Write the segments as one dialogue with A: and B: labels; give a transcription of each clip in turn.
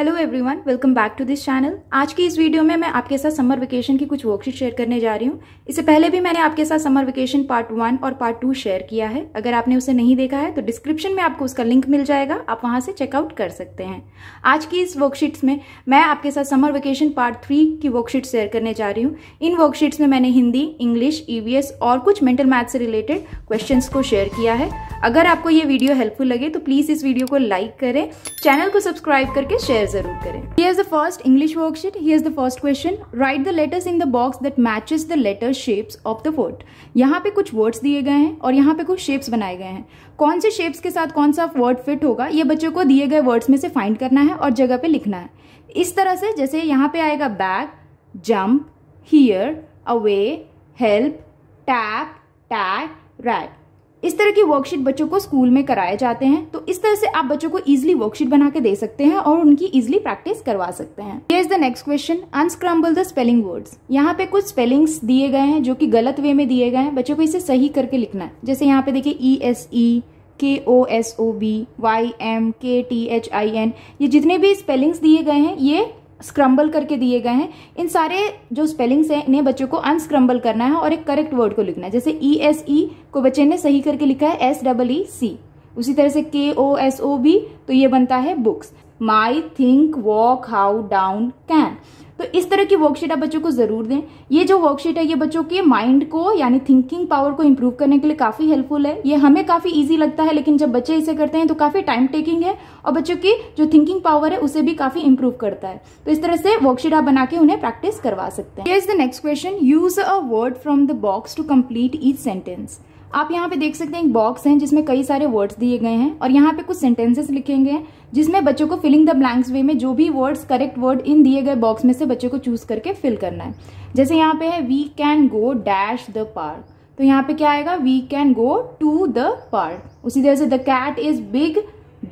A: Hello everyone welcome back to this channel आज की इस वीडियो में मैं आपके साथ समर वेकेशन की कुछ वर्कशीट शेयर करने जा रही हूँ इससे पहले भी मैंने आपके साथ समर वेकेशन पार्ट वन और पार्ट टू शेयर किया है अगर आपने उसे नहीं देखा है तो डिस्क्रिप्शन में आपको उसका लिंक मिल जाएगा आप वहाँ से चेकआउट कर सकते हैं आज की इस वर्कशीट्स में मैं आपके साथ समर वेकेशन पार्ट थ्री की वर्कशीट शेयर करने जा रही हूँ इन वर्कशीट्स में मैंने हिंदी इंग्लिश ई e और कुछ मेंटल मैथ से रिलेटेड क्वेश्चन को शेयर किया है अगर आपको ये वीडियो हेल्पफुल लगे तो प्लीज़ इस वीडियो को लाइक करें चैनल को सब्सक्राइब करके शेयर जरूर करें here is the first English worksheet here is the first question write the letters in the box that matches the letter shapes of the word यहाँ पे कुछ वर्ड्स दिए गए हैं और यहाँ पे कुछ शेप्स बनाए गए हैं कौन से शेप्स के साथ कौन सा वर्ड फिट होगा ये बच्चों को दिए गए वर्ड्स में से फाइंड करना है और जगह पे लिखना है इस तरह से जैसे यहाँ पे आएगा bag jump here away help tap tag rat इस तरह की वर्कशीट बच्चों को स्कूल में कराए जाते हैं तो इस तरह से आप बच्चों को इजिली वर्कशीट बना के दे सकते हैं और उनकी इजिली प्रैक्टिस करवा सकते हैं ये is the next question unscramble the spelling words यहाँ पे कुछ स्पेलिंग्स दिए गए हैं जो कि गलत वे में दिए गए हैं बच्चों को इसे सही करके लिखना है जैसे यहाँ पे देखिए ई S E K O S O B Y M K T H I N ये जितने भी स्पेलिंग्स दिए गए हैं ये स्क्रम्बल करके दिए गए हैं इन सारे जो स्पेलिंग्स हैं इन्हें बच्चों को अनस्क्रम्बल करना है और एक करेक्ट वर्ड को लिखना है जैसे ई एस ई को बच्चे ने सही करके लिखा है एस डबल ई सी उसी तरह से के ओ एस ओ बी तो ये बनता है books my think walk how down can तो इस तरह की वर्कशीट आप बच्चों को ज़रूर दें ये जो वर्कशीट है ये बच्चों के माइंड को यानी थिंकिंग पावर को इम्प्रूव करने के लिए काफ़ी हेल्पफुल है ये हमें काफ़ी ईजी लगता है लेकिन जब बच्चे इसे करते हैं तो काफ़ी टाइम टेकिंग है और बच्चों की जो थिंकिंग पावर है उसे भी काफ़ी इंप्रूव करता है तो इस तरह से वर्कशीट आप बना के उन्हें प्रैक्टिस करवा सकते हैं next question use a word from the box to complete each sentence आप यहाँ पे देख सकते हैं एक बॉक्स है जिसमें कई सारे वर्ड्स दिए गए हैं और यहाँ पे कुछ सेंटेंसेस लिखे गए हैं जिसमें बच्चों को फिलिंग द ब्लैंक्स वे में जो भी वर्ड्स करेक्ट वर्ड इन दिए गए बॉक्स में से बच्चों को चूज करके फिल करना है जैसे यहाँ पे है we can go dash the park तो यहाँ पे क्या आएगा we can go to the park उसी तरह से the cat is big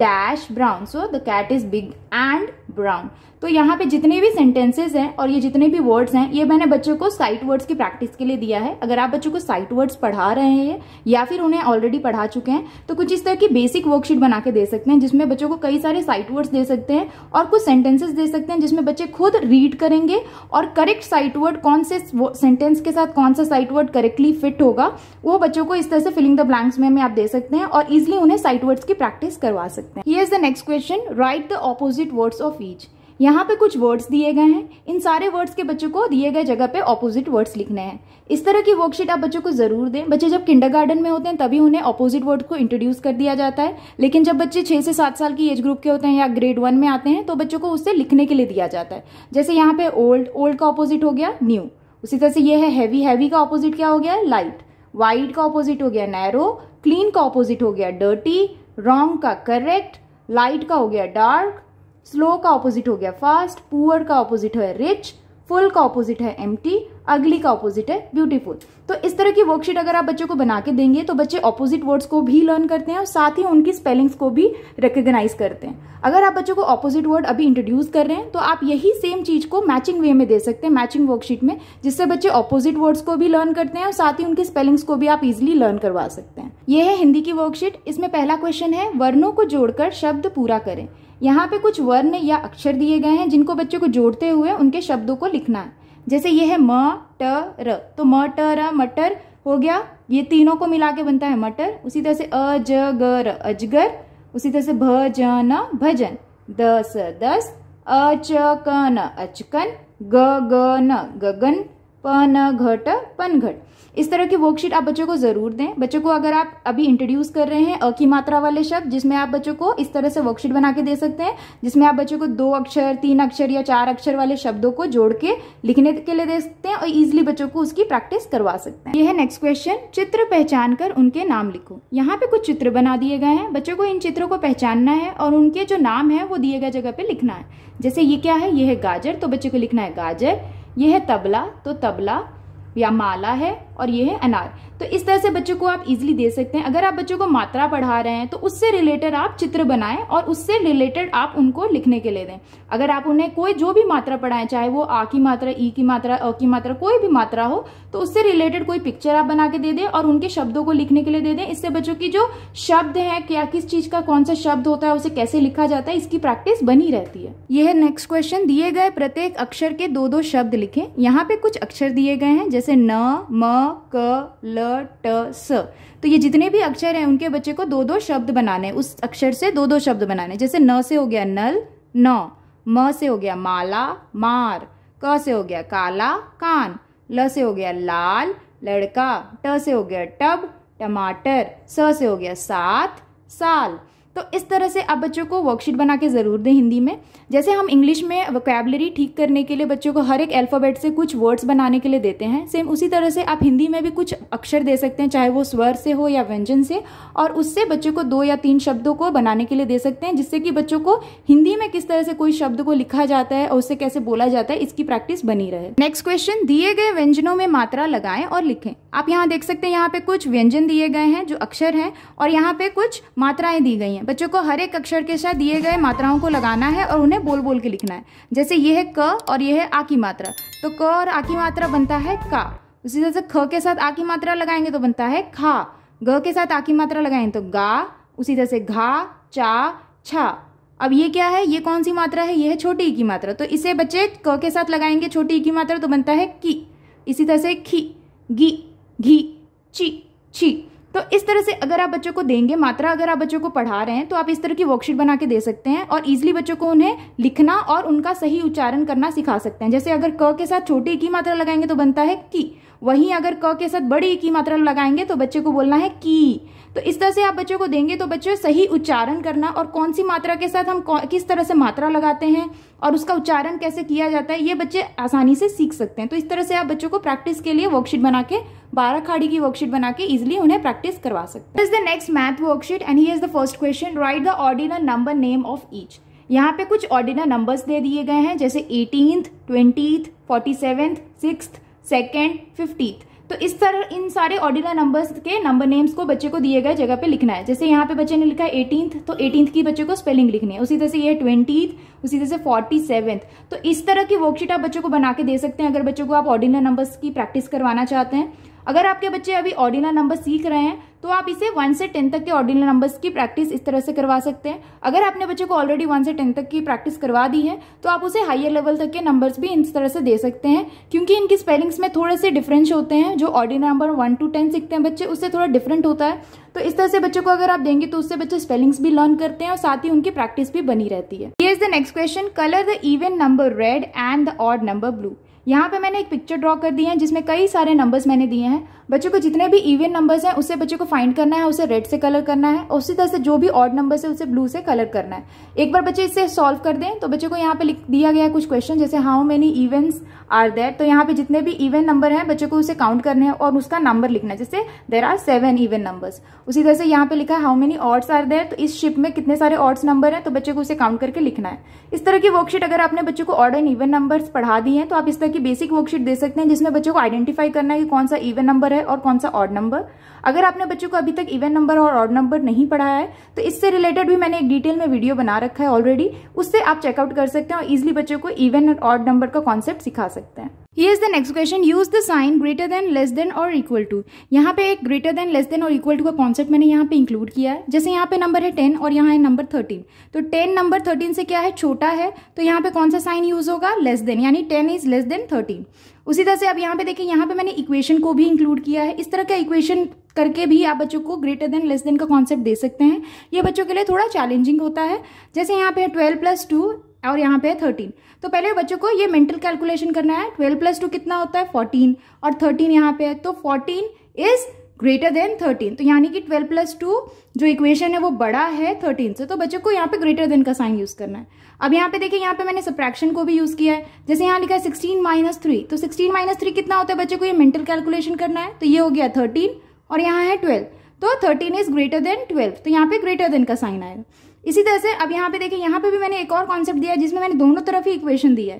A: dash brown so the cat is big and brown तो यहाँ पे जितने भी सेंटेंसेस हैं और ये जितने भी वर्ड्स हैं ये मैंने बच्चों को साइट वर्ड्स की प्रैक्टिस के लिए दिया है अगर आप बच्चों को साइट वर्ड्स पढ़ा रहे हैं या फिर उन्हें ऑलरेडी पढ़ा चुके हैं तो कुछ इस तरह की बेसिक वर्कशीट बना के दे सकते हैं जिसमें बच्चों को कई सारे साइट वर्ड्स दे सकते हैं और कुछ सेंटेंसेस दे सकते हैं जिसमें बच्चे खुद रीड करेंगे और करेक्ट साइट वर्ड कौन से सेंटेंस के साथ कौन सा साइट वर्ड करेक्टली फिट होगा वो बच्चों को इस तरह से फिलिंग द ब्लैंक्स में, में आप दे सकते हैं और इजिली उन्हें साइट वर्ड्स की प्रैक्टिस करवा सकते हैं ये is the next question write the opposite words of each यहाँ पे कुछ वर्ड्स दिए गए हैं इन सारे वर्ड्स के बच्चों को दिए गए जगह पे ऑपोजिट वर्ड्स लिखने हैं इस तरह की वर्कशीट आप बच्चों को ज़रूर दें बच्चे जब किंडरगार्टन में होते हैं तभी उन्हें ऑपोजिट वर्ड को इंट्रोड्यूस कर दिया जाता है लेकिन जब बच्चे छः से सात साल की एज ग्रुप के होते हैं या ग्रेड वन में आते हैं तो बच्चों को उससे लिखने के लिए दिया जाता है जैसे यहाँ पे ओल्ड ओल्ड का ऑपोजिट हो गया न्यू उसी तरह से यह है हैवी हैवी का ऑपोजिट क्या हो गया है लाइट वाइड का ऑपोजिट हो गया नैरो क्लीन का ऑपोजिट हो गया डर्टी रॉन्ग का करेक्ट लाइट का हो गया डार्क स्लो का ऑपोजिट हो गया फास्ट पुअर का ऑपोजिट है रिच फुल का ऑपोजिट है एम्प्टी अगली का ऑपोजिट है ब्यूटीफुल तो इस तरह की वर्कशीट अगर आप बच्चों को बना के देंगे तो बच्चे ऑपोजिट वर्ड्स को भी लर्न करते हैं और साथ ही उनकी स्पेलिंग्स को भी रिकग्नाइज करते हैं अगर आप बच्चों को ऑपोजिट वर्ड अभी इंट्रोड्यूस कर रहे हैं तो आप यही सेम चीज को मैचिंग वे में दे सकते हैं मैचिंग वर्कशीट में जिससे बच्चे ऑपोजिट वर्ड्स को भी लर्न करते हैं और साथ ही उनकी स्पेलिंग्स को भी आप इजिली लर्न करवा सकते हैं ये है हिंदी की वर्कशीट इसमें पहला क्वेश्चन है वर्णों को जोड़कर शब्द पूरा करें यहाँ पे कुछ वर्ण या अक्षर दिए गए हैं जिनको बच्चों को जोड़ते हुए उनके शब्दों को लिखना है जैसे ये है म ट र तो म ट र मटर हो गया ये तीनों को मिला के बनता है मटर उसी तरह से अज ग र अजगर उसी तरह से भ ज न भजन दस दस अच कन क न अचकन ग ग न गगन प न घट पनघट इस तरह की वर्कशीट आप बच्चों को ज़रूर दें बच्चों को अगर आप अभी इंट्रोड्यूस कर रहे हैं अ की मात्रा वाले शब्द जिसमें आप बच्चों को इस तरह से वर्कशीट बना के दे सकते हैं जिसमें आप बच्चों को दो अक्षर तीन अक्षर या चार अक्षर वाले शब्दों को जोड़ के लिखने के लिए दे सकते हैं और इजिली बच्चों को उसकी प्रैक्टिस करवा सकते हैं यह है नेक्स्ट क्वेश्चन चित्र पहचान कर उनके नाम लिखो यहाँ पे कुछ चित्र बना दिए गए हैं बच्चों को इन चित्रों को पहचानना है और उनके जो नाम है वो दिए गए जगह पे लिखना है जैसे ये क्या है ये है गाजर तो बच्चे को लिखना है गाजर ये है तबला तो तबला या माला है और ये है अनार तो इस तरह से बच्चों को आप इजीली दे सकते हैं अगर आप बच्चों को मात्रा पढ़ा रहे हैं तो उससे रिलेटेड आप चित्र बनाएं और उससे रिलेटेड आप उनको लिखने के लिए दें अगर आप उन्हें कोई जो भी मात्रा पढ़ाएं चाहे वो आ की मात्रा ई की मात्रा अ की मात्रा कोई भी मात्रा हो तो उससे रिलेटेड कोई पिक्चर आप बना के दे दें और उनके शब्दों को लिखने के लिए दे दें इससे बच्चों की जो शब्द है क्या किस चीज का कौन सा शब्द होता है उसे कैसे लिखा जाता है इसकी प्रैक्टिस बनी रहती है यह है नेक्स्ट क्वेश्चन दिए गए प्रत्येक अक्षर के दो दो शब्द लिखे यहाँ पे कुछ अक्षर दिए गए हैं जैसे न म क ल ट स तो ये जितने भी अक्षर हैं उनके बच्चे को दो दो शब्द बनाने उस अक्षर से दो दो शब्द बनाने जैसे न से हो गया नल न म से हो गया माला मार क से हो गया काला कान ल से हो गया लाल लड़का ट से हो गया टब टमाटर स से हो गया सात साल तो इस तरह से आप बच्चों को वर्कशीट बना के ज़रूर दें हिंदी में जैसे हम इंग्लिश में वोकेबलरी ठीक करने के लिए बच्चों को हर एक अल्फ़ाबेट से कुछ वर्ड्स बनाने के लिए देते हैं सेम उसी तरह से आप हिंदी में भी कुछ अक्षर दे सकते हैं चाहे वो स्वर से हो या व्यंजन से और उससे बच्चों को दो या तीन शब्दों को बनाने के लिए दे सकते हैं जिससे कि बच्चों को हिंदी में किस तरह से कोई शब्द को लिखा जाता है और उससे कैसे बोला जाता है इसकी प्रैक्टिस बनी रहे नेक्स्ट क्वेश्चन दिए गए व्यंजनों में मात्रा लगाएं और लिखें आप यहाँ देख सकते हैं यहाँ पे कुछ व्यंजन दिए गए हैं जो अक्षर हैं और यहाँ पे कुछ मात्राएं दी गई हैं बच्चों को हर एक अक्षर के साथ दिए गए मात्राओं को लगाना है और उन्हें बोल बोल के लिखना है जैसे ये है क और ये है आ की मात्रा तो क और आ की मात्रा बनता है का उसी तरह से ख के साथ आ की मात्रा लगाएंगे तो बनता है खा ग के साथ आ की मात्रा लगाएंगे तो गा उसी तरह से घा चा छा अब ये क्या है ये कौन सी मात्रा है ये है छोटी की मात्रा तो इसे बच्चे क के साथ लगाएंगे छोटी की मात्रा तो बनता है की इसी तरह से खी घी घी ची छी तो इस तरह से अगर आप बच्चों को देंगे मात्रा अगर आप बच्चों को पढ़ा रहे हैं तो आप इस तरह की वर्कशीट बना के दे सकते हैं और इजिली बच्चों को उन्हें लिखना और उनका सही उच्चारण करना सिखा सकते हैं जैसे अगर क के साथ छोटी e की मात्रा लगाएंगे तो बनता है की वहीं अगर क के साथ बड़ी e की मात्रा लगाएंगे तो बच्चे को बोलना है की तो इस तरह से आप बच्चों को देंगे तो बच्चे सही उच्चारण करना और कौन सी मात्रा के साथ हम किस तरह से मात्रा लगाते हैं और उसका उच्चारण कैसे किया जाता है ये बच्चे आसानी से सीख सकते हैं तो इस तरह से आप बच्चों को प्रैक्टिस के लिए वर्कशीट बना के बारह खाड़ी की वर्कशीट बना के इजिली उन्हें प्रैक्टिस करवा सकते हैं is the next math worksheet and here is the first question write the ordinal number name of each यहाँ पे कुछ ऑर्डिनल नंबर्स दे दिए गए हैं जैसे eighteen twenty forty seventh six second fiftieth तो इस तरह इन सारे ऑर्डिनल नंबर्स के नंबर नेम्स को बच्चे को दिए गए जगह पे लिखना है जैसे यहाँ पे बच्चे ने लिखा है एटीन तो एटीन की बच्चे को स्पेलिंग लिखनी है उसी तरह से ये ट्वेंटी उसी तरह से फोर्टी सेवन तो इस तरह की वर्कशीट आप बच्चों को बना के दे सकते हैं अगर बच्चों को आप ऑर्डिनल नंबर्स की प्रैक्टिस करवाना चाहते हैं अगर आपके बच्चे अभी ऑर्डिनल नंबर सीख रहे हैं तो आप इसे वन से टेन तक के ऑर्डिनल नंबर्स की प्रैक्टिस इस तरह से करवा सकते हैं अगर आपने बच्चे को ऑलरेडी वन से टेन तक की प्रैक्टिस करवा दी है तो आप उसे हाइयर लेवल तक के नंबर्स भी इस तरह से दे सकते हैं क्योंकि इनकी स्पेलिंग्स में थोड़े से डिफरेंस होते हैं जो ordinal number one two ten सीखते हैं बच्चे उससे थोड़ा डिफरेंट होता है तो इस तरह से बच्चों को अगर आप देंगे तो उससे बच्चे स्पेलिंग्स भी लर्न करते हैं और साथ ही उनकी प्रैक्टिस भी बनी रहती है ये is the next question colour the even number red and the odd number blue यहाँ पे मैंने एक पिक्चर ड्रॉ कर दी है जिसमें कई सारे नंबर्स मैंने दिए हैं बच्चों को जितने भी इवन नंबर्स हैं उसे बच्चों को फाइंड करना है उसे रेड से कलर करना है और उसी तरह से जो भी ऑड नंबर्स है उसे ब्लू से कलर करना है एक बार बच्चे इसे सॉल्व कर दें तो बच्चों को यहाँ पे लिख दिया गया कुछ क्वेश्चन जैसे how many events are there तो यहाँ पे जितने भी इवन नंबर हैं बच्चों को उसे काउंट करने हैं और उसका नंबर लिखना है जैसे there are seven even numbers उसी तरह से यहाँ पे लिखा है how many odds are there तो इस शिप में कितने सारे ऑड्स नंबर है तो बच्चे को उसे काउंट करके लिखना है इस तरह की वर्कशीट अगर आपने बच्चों को ऑर्ड एंड इवन नंबर पढ़ा दी है तो आप इस तरह की बेसिक वर्कशीट दे सकते हैं जिसमें बच्चों को आइडेंटिफाई करना है कि कौन सा इवन नंबर है और कौन सा ऑड नंबर अगर आपने बच्चों को अभी तक इवन नंबर और ऑड नंबर नहीं पढ़ाया है तो इससे रिलेटेड भी मैंने एक डिटेल में वीडियो बना रखा है ऑलरेडी उससे आप चेकआउट कर सकते हैं और इजिली बच्चों को इवन और ऑड नंबर का कॉन्सेप्ट सिखा सकते हैं here is the next question use the sign greater than less than और इक्वल टू यहाँ पे एक ग्रेटर देन लेस देन और इक्वल टू का कॉन्सेप्ट मैंने यहाँ पे इंक्लूड किया है जैसे यहाँ पे नंबर है टेन और यहाँ है नंबर थर्टीन तो टेन नंबर थर्टीन से क्या है छोटा है तो यहाँ पे कौन सा साइन यूज़ होगा लेस देन यानी ten is less than thirteen उसी तरह से अब यहाँ पे देखिए यहाँ पे मैंने इक्वेशन को भी इंक्लूड किया है इस तरह का इक्वेशन करके भी आप बच्चों को ग्रेटर देन लेस देन का कॉन्सेप्ट दे सकते हैं ये बच्चों के लिए थोड़ा चैलेंजिंग होता है जैसे यहाँ पे है ट्वेल्व प्लस टू और यहाँ पे है थर्टीन तो पहले बच्चों को ये मेंटल कैलकुलेशन करना है ट्वेल्व प्लस टू कितना होता है फोर्टीन और थर्टीन यहाँ पे है तो fourteen is greater than thirteen तो यानी कि ट्वेल्व प्लस टू जो इक्वेशन है वो बड़ा है थर्टीन से तो बच्चों को यहाँ पे ग्रेटर देन का साइन यूज़ करना है अब यहाँ पे देखिए यहाँ पे मैंने सप्रैक्शन को भी यूज़ किया है जैसे यहाँ लिखा है सिक्सटीन माइनस थ्री तो सिक्सटीन माइनस थ्री कितना होता है बच्चों को ये मेंटल कैलकुलेशन करना है तो ये हो गया थर्टीन और यहाँ है ट्वेल्व तो thirteen is greater than twelve तो यहाँ पे ग्रेटर देन का साइन आएगा इसी तरह से अब यहाँ पे देखिए यहाँ पे भी मैंने एक और कॉन्सेप्ट दिया है जिसमें मैंने दोनों तरफ ही इक्वेशन दी है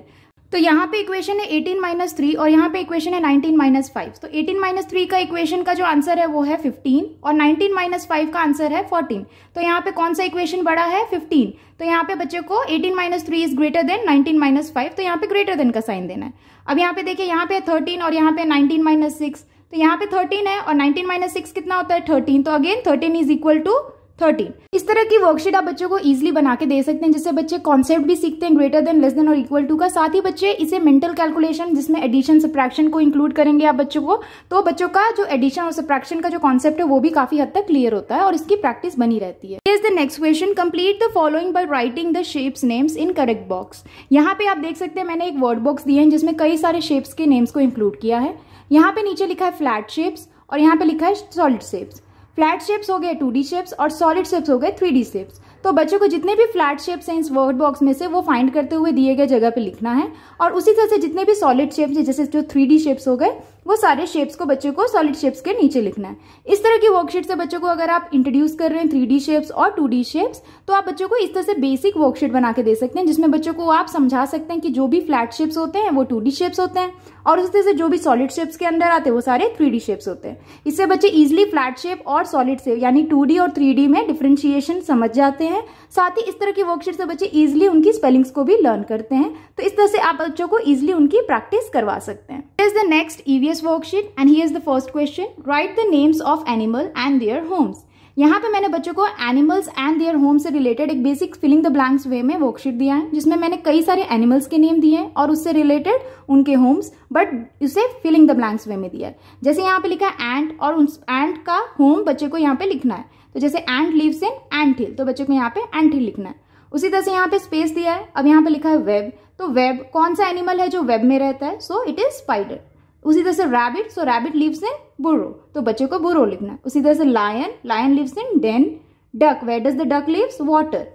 A: तो यहाँ पे इक्वेशन है एटीन माइनस थ्री और यहाँ पे इक्वेशन है नाइनटीन माइनस फाइव तो एटीन माइनस थ्री का इक्वेशन का जो आंसर है वो है फिफ्टीन और नाइनटीन माइनस फाइव का आंसर है फोर्टीन तो यहाँ पे कौन सा इक्वेशन बड़ा है फिफ्टीन तो यहाँ पे बच्चे को eighteen minus three is greater than nineteen minus five तो यहाँ पे ग्रेटर देन का साइन देना है अब यहाँ पे देखिए यहाँ पे थर्टीन और यहाँ पे नाइनटीन माइनस सिक्स तो यहाँ पे थर्टीन है और नाइनटीन माइनस सिक्स कितना होता है थर्टीन तो again thirteen is equal to thirteen इस तरह की वर्कशीट आप बच्चों को इजिली बना के दे सकते हैं जिससे बच्चे कॉन्सेप्ट भी सीखते हैं ग्रेटर देन लेस देन और इक्वल टू का साथ ही बच्चे इसे मेंटल कैलकुलेशन जिसमें एडिशन सप्रैक्शन को इंक्लूड करेंगे आप बच्चों को तो बच्चों का जो एडिशन और सप्रैक्शन का जो कॉन्सेप्ट है वो भी काफी हद तक क्लियर होता है और इसकी प्रैक्टिस बनी रहती है is the next question complete the following by writing the shapes names in correct box यहाँ पे आप देख सकते हैं मैंने एक वर्ड बॉक्स दिए हैं जिसमें कई सारे शेप्स के नेम्स को इंक्लूड किया है यहाँ पे नीचे लिखा है फ्लैट शेप्स और यहाँ पे लिखा है सॉलिड शेप्स फ्लैट शेप्स हो गए टू डी शेप्स और सॉलिड शेप्स हो गए थ्री डी शेप्स तो बच्चों को जितने भी फ्लैट शेप्स हैं इस वर्ड बॉक्स में से वो फाइंड करते हुए दिए गए जगह पे लिखना है और उसी तरह से जितने भी सॉलिड शेप्स हैं जैसे जो थ्री डी शेप्स हो गए वो सारे शेप्स को बच्चों को सॉलिड शेप्स के नीचे लिखना है इस तरह की वर्कशीट से बच्चों को अगर आप इंट्रोड्यूस कर रहे हैं थ्री शेप्स और टू शेप्स तो आप बच्चों को इस तरह से बेसिक वर्कशीट बना के दे सकते हैं जिसमें बच्चों को आप समझा सकते हैं कि जो भी फ्लैट शेप्स होते हैं वो टू शेप्स होते हैं और उस तरह से जो भी सॉलिड शेप्स के अंदर आते हैं वो सारे थ्री शेप्स होते हैं इससे बच्चे ईजिली फ्लैट शेप और सॉलिड शेप यानी टू और थ्री में डिफ्रेंशिएशन समझ जाते हैं साथ ही इस तरह की वर्कशीट से बच्चे ईजिली उनकी स्पेलिंग्स को भी लर्न करते हैं तो इस तरह से आप बच्चों को इजिली उनकी प्रैक्टिस करवा सकते हैं is the next EVS worksheet and here is the first question write the names of animal and their homes यहाँ पे मैंने बच्चों को एनिमल्स एंड देयर होम से रिलेटेड एक basic filling the blanks way में वर्कशीट दिया है जिसमें मैंने कई सारे एनिमल्स के नेम दिए हैं और उससे रिलेटेड उनके होम्स बट उसे फिलिंग द ब्लैंक्स वे में दिया है जैसे यहाँ पे लिखा है एंट और उस एंट का होम बच्चे को यहाँ पे लिखना है तो जैसे ant lives in ant hill तो बच्चों को यहाँ पे एंड हिल लिखना है उसी तरह से यहाँ पे स्पेस दिया है अब यहाँ पे लिखा है वेब तो वेब कौन सा एनिमल है जो वेब में रहता है सो इट इज स्पाइडर उसी तरह से rabbit so rabbit lives in burrow तो बच्चों को बुरो लिखना है उसी तरह से lion lion lives in den duck where does the duck lives water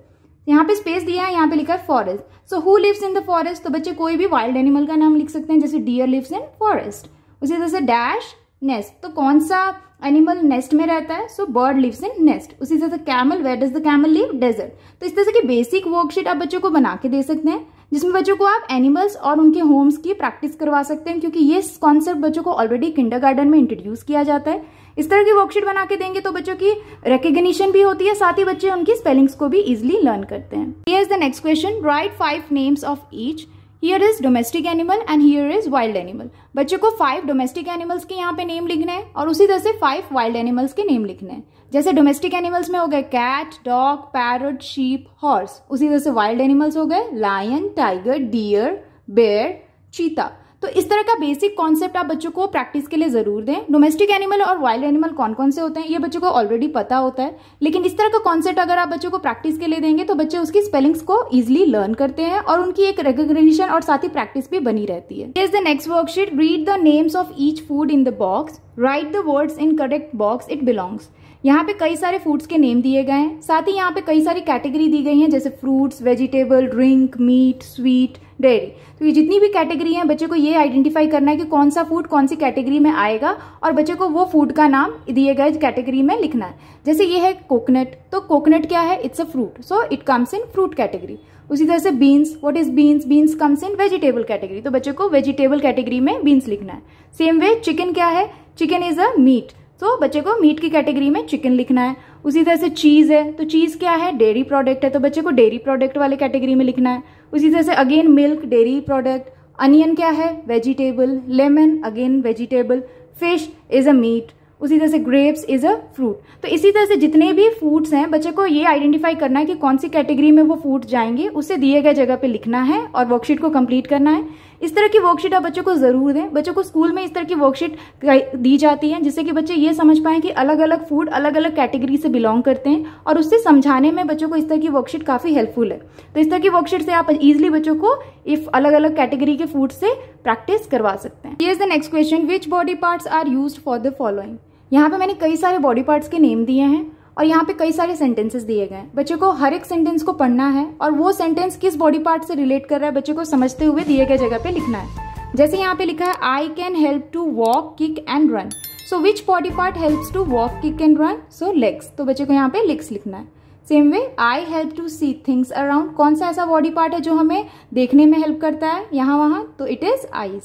A: यहाँ पे स्पेस दिया है यहाँ पे लिखा है forest so who lives in the forest तो बच्चे कोई भी वाइल्ड एनिमल का नाम लिख सकते हैं जैसे डियर लिव्स इन फॉरेस्ट उसी तरह से डैश नेस्ट तो कौन सा एनिमल नेस्ट में रहता है so bird lives in nest उसी तरह से camel where does the camel live desert तो इस तरह से बेसिक वर्कशीट आप बच्चों को बना के दे सकते हैं जिसमें बच्चों को आप एनिमल्स और उनके होम्स की प्रैक्टिस करवा सकते हैं क्योंकि ये कॉन्सेप्ट बच्चों को ऑलरेडी किंडरगार्टन में इंट्रोड्यूस किया जाता है इस तरह की वर्कशीट बना के देंगे तो बच्चों की रिकग्निशन भी होती है साथ ही बच्चे उनकी स्पेलिंग्स को भी इजिली लर्न करते हैं next question write five names of each here is domestic animal and here is wild animal बच्चे को फाइव डोमेस्टिक एनिमल्स के यहाँ पे नेम लिखना है और उसी तरह से फाइव वाइल्ड एनिमल्स के नेम लिखने हैं जैसे डोमेस्टिक एनिमल्स में हो गए cat dog parrot sheep horse उसी तरह से वाइल्ड एनिमल्स हो गए लायन टाइगर डियर बेयर चीता तो इस तरह का बेसिक कॉन्सेप्ट आप बच्चों को प्रैक्टिस के लिए ज़रूर दें डोमेस्टिक एनिमल और वाइल्ड एनिमल कौन कौन से होते हैं ये बच्चों को ऑलरेडी पता होता है लेकिन इस तरह का कॉन्सेप्ट अगर आप बच्चों को प्रैक्टिस के लिए देंगे तो बच्चे उसकी स्पेलिंग्स को ईजिली लर्न करते हैं और उनकी एक रिकग्निशन और साथ ही प्रैक्टिस भी बनी रहती है is the next worksheet read the names of each food in the box write the words in correct box it belongs यहाँ पे कई सारे फूड्स के नेम दिए गए हैं साथ ही यहाँ पे कई सारी कैटेगरी दी गई हैं जैसे fruits vegetable drink meat sweet dairy तो ये जितनी भी कैटेगरी है बच्चे को ये आइडेंटिफाई करना है कि कौन सा फूड कौन सी कैटेगरी में आएगा और बच्चे को वो फूड का नाम दिए गए कैटेगरी में लिखना है जैसे ये है कोकोनट तो कोकोनट क्या है it's a fruit so it comes in fruit category उसी तरह से beans what is beans beans comes in vegetable category तो बच्चे को वेजिटेबल कैटेगरी में बीन्स लिखना है सेम वे चिकन क्या है चिकन इज अ मीट तो बच्चे को मीट की कैटेगरी में चिकन लिखना है उसी तरह से चीज़ है तो चीज़ क्या है डेयरी प्रोडक्ट है तो बच्चे को डेयरी प्रोडक्ट वाले कैटेगरी में लिखना है उसी तरह से again milk dairy product onion क्या है vegetable lemon again vegetable fish is a meat उसी तरह से ग्रेप्स इज अ फ्रूट तो इसी तरह से जितने भी फ्रूट्स हैं बच्चे को ये आइडेंटिफाई करना है कि कौन सी कैटेगरी में वो फ्रूट जाएंगे उसे दिए गए जगह पे लिखना है और वर्कशीट को कंप्लीट करना है इस तरह की वर्कशीट आप बच्चों को ज़रूर दें बच्चों को स्कूल में इस तरह की वर्कशीट दी जाती है जिससे कि बच्चे ये समझ पाए कि अलग अलग फूड अलग अलग कैटेगरी से बिलोंग करते हैं और उससे समझाने में बच्चों को इस तरह की वर्कशीट काफ़ी हेल्पफुल है तो इस तरह की वर्कशीट से आप इजिली बच्चों को इफ अलग अलग कैटेगरी के फूड से प्रैक्टिस करवा सकते हैं ये the next question which body parts are use for the following यहाँ पे मैंने कई सारे बॉडी पार्ट्स के नेम दिए हैं और यहाँ पे कई सारे सेंटेंसेस दिए गए हैं बच्चे को हर एक सेंटेंस को पढ़ना है और वो सेंटेंस किस बॉडी पार्ट से रिलेट कर रहा है बच्चे को समझते हुए दिए गए जगह पे लिखना है जैसे यहाँ पे लिखा है I can help to walk kick and run so which body part help to walk kick and run so legs तो बच्चे को यहाँ पे लेग्स लिखना है same way I help to see things around कौन सा ऐसा बॉडी पार्ट है जो हमें देखने में हेल्प करता है यहाँ वहाँ तो it is eyes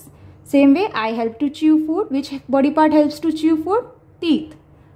A: same way I help to chew food which body part help to chew food teeth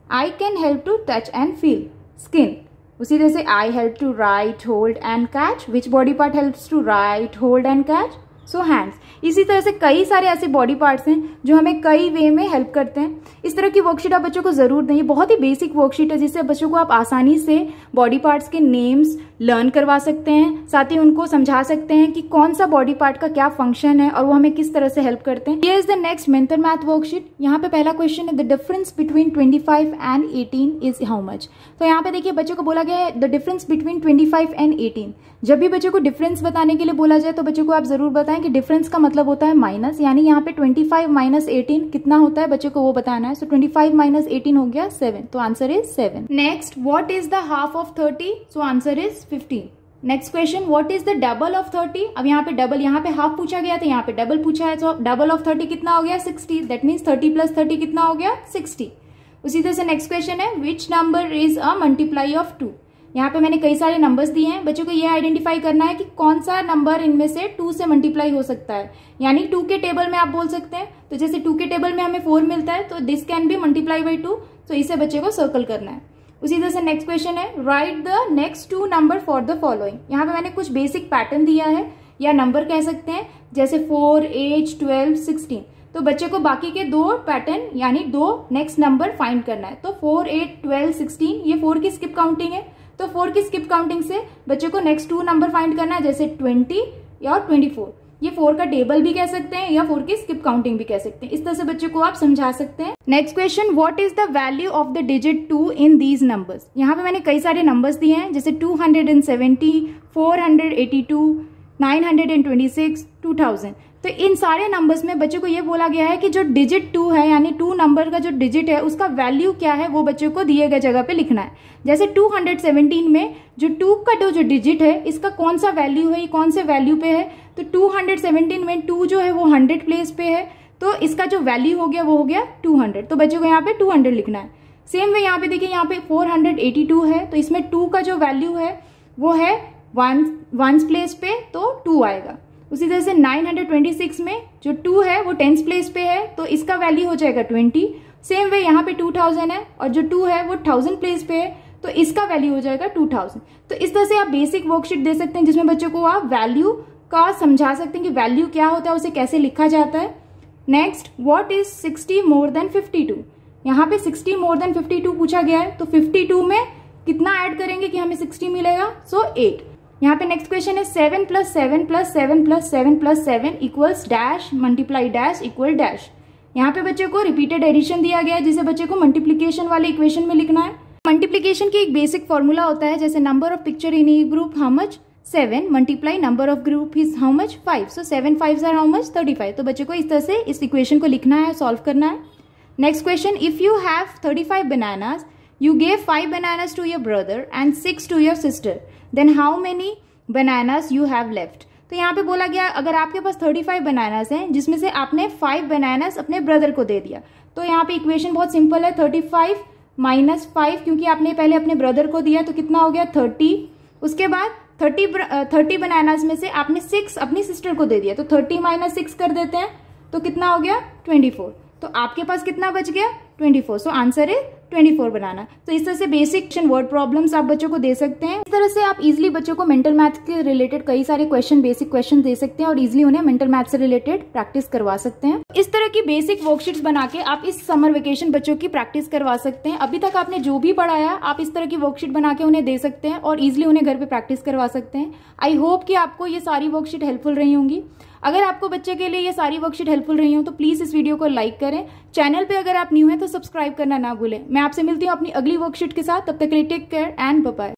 A: I can help to touch and feel. Skin. उसी तरह से I help to write, hold and catch. Which body part helps to write, hold and catch? So so, hands इसी तरह से कई सारे ऐसे body parts हैं जो हमें कई वे में हेल्प करते हैं इस तरह की वर्कशीट आप बच्चों को जरूर दें ये बहुत ही बेसिक वर्कशीट है जिससे बच्चों को आप आसानी से बॉडी पार्ट्स के नेम्स लर्न करवा सकते हैं साथ ही उनको समझा सकते हैं कि कौन सा बॉडी पार्ट का क्या फंक्शन है और वो हमें किस तरह से हेल्प करते हैं ये is the next mental math worksheet यहाँ पे पहला क्वेश्चन है the difference between twenty and eighteen is how much तो यहाँ पे देखिए बच्चों को बोला गया है the difference between twenty and eighteen जब भी बच्चों को डिफरेंस बताने के लिए बोला जाए तो बच्चों को आप जरूर बताए बताएं कि डिफरेंस का मतलब होता है माइनस यानी यहाँ पे 25 फाइव माइनस एटीन कितना होता है बच्चों को वो बताना है सो 25 फाइव माइनस एटीन हो गया सेवन तो answer is seven next what is the half of thirty so answer is fifteen next question what is the double of thirty अब यहाँ पे डबल यहाँ पे हाफ पूछा गया था यहाँ पे डबल पूछा है तो डबल ऑफ थर्टी कितना हो गया sixty that means thirty plus thirty कितना हो गया सिक्सटी उसी तरह से नेक्स्ट क्वेश्चन है which number is a multiply of two यहाँ पे मैंने कई सारे नंबर्स दिए हैं बच्चों को ये आइडेंटिफाई करना है कि कौन सा नंबर इनमें से टू से मल्टीप्लाई हो सकता है यानी टू के टेबल में आप बोल सकते हैं तो जैसे टू के टेबल में हमें फोर मिलता है तो this can be multiply by two तो इसे बच्चे को सर्कल करना है उसी तरह से नेक्स्ट क्वेश्चन है write the next two number for the following यहाँ पे मैंने कुछ बेसिक पैटर्न दिया है या नंबर कह सकते हैं जैसे फोर एट ट्वेल्व सिक्सटीन तो बच्चे को बाकी के दो पैटर्न यानी दो नेक्स्ट नंबर फाइंड करना है तो फोर एट ट्वेल्व सिक्सटीन ये फोर की स्किप काउंटिंग है तो फोर की स्किप काउंटिंग से बच्चे को नेक्स्ट टू नंबर फाइंड करना है जैसे ट्वेंटी या ट्वेंटी फोर ये फोर का टेबल भी कह सकते हैं या फोर की स्किप काउंटिंग भी कह सकते हैं इस तरह से बच्चे को आप समझा सकते हैं next question what is the value of the digit two in these numbers यहाँ पे मैंने कई सारे नंबर्स दिए हैं जैसे two hundred and seventy four hundred eighty two nine hundred and twenty six two thousand तो इन सारे नंबर्स में बच्चे को ये बोला गया है कि जो डिजिट टू है यानी टू नंबर का जो डिजिट है उसका वैल्यू क्या है वो बच्चों को दिए गए जगह पे लिखना है जैसे 217 में जो टू का जो जो डिजिट है इसका कौन सा वैल्यू है कौन से वैल्यू पे है तो 217 में टू जो है वो हंड्रेड प्लेस पे है तो इसका जो वैल्यू हो गया वो हो गया टू तो बच्चे को यहाँ पे टू लिखना है सेम वे यहाँ पे देखिए यहाँ पे फोर है तो इसमें टू का जो वैल्यू है वो है वन वंस प्लेस पे तो टू आएगा उसी तरह से 926 में जो टू है वो टेंस प्लेस पे है तो इसका वैल्यू हो जाएगा ट्वेंटी सेम वे यहाँ पे 2000 है और जो टू है वो थाउजेंड प्लेस पे है तो इसका वैल्यू हो जाएगा 2000 तो इस तरह से आप बेसिक वर्कशीट दे सकते हैं जिसमें बच्चों को आप वैल्यू का समझा सकते हैं कि वैल्यू क्या होता है उसे कैसे लिखा जाता है next what is sixty more than fifty two यहाँ पे sixty more than fifty two पूछा गया है तो फिफ्टी टू में कितना ऐड करेंगे कि हमें सिक्सटी मिलेगा सो so, एट यहाँ पे नेक्स्ट क्वेश्चन है seven plus seven plus seven plus seven plus seven equals dash multiply dash equal dash यहाँ पे बच्चे को रिपीटेड एडिशन दिया गया है जिसे बच्चे को मल्टीप्लीकेशन वाले इक्वेशन में लिखना है मल्टीप्लीकेशन की एक बेसिक फॉर्मूला होता है जैसे number of picture in each group how much seven multiply number of group is how much five so seven five are how much thirty five तो बच्चे को इस तरह से इस इक्वेशन को लिखना है सॉल्व करना है next question if you have thirty five banana you gave five banana to your brother and six to your sister then how many bananas you have left तो यहाँ पे बोला गया अगर आपके पास थर्टी फाइव बनानास हैं जिसमें से आपने फाइव बनानास अपने ब्रदर को दे दिया तो यहाँ पे इक्वेशन बहुत सिंपल है थर्टी फाइव माइनस फाइव क्योंकि आपने पहले अपने ब्रदर को दिया तो कितना हो गया थर्टी उसके बाद थर्टी थर्टी बनानास में से आपने सिक्स अपनी सिस्टर को दे दिया तो थर्टी माइनस सिक्स कर देते हैं तो कितना हो गया ट्वेंटी फोर तो आपके पास कितना बच गया ट्वेंटी फोर सो आंसर है ट्वेंटी फोर बनाना तो इस तरह से बेसिक वर्ड प्रॉब्लम्स आप बच्चों को दे सकते हैं इस तरह से आप इजिली बच्चों को मेंटल मैथ के रिलेटेड कई सारे क्वेश्चन बेसिक क्वेश्चन दे सकते हैं और इजिली उन्हें मेंटल मैथ से रिलेटेड प्रैक्टिस करवा सकते हैं इस तरह की बेसिक वर्कशीट बना के आप इस समर वेकेशन बच्चों की प्रैक्टिस करवा सकते हैं अभी तक आपने जो भी पढ़ाया आप इस तरह की वर्कशीट बना के उन्हें दे सकते हैं और इजिली उन्हें घर पर प्रैक्टिस करवा सकते हैं आई होप की आपको ये सारी वर्कशीट हेल्पफुल रही होंगी अगर आपको बच्चे के लिए ये सारी वर्कशीट हेल्पफुल रही हो तो प्लीज़ इस वीडियो को लाइक करें चैनल पर अगर आप न्यू हैं तो सब्सक्राइब करना ना भूलें मैं आपसे मिलती हूँ अपनी अगली वर्कशीट के साथ तब तक के लिए टेक केयर एंड बाय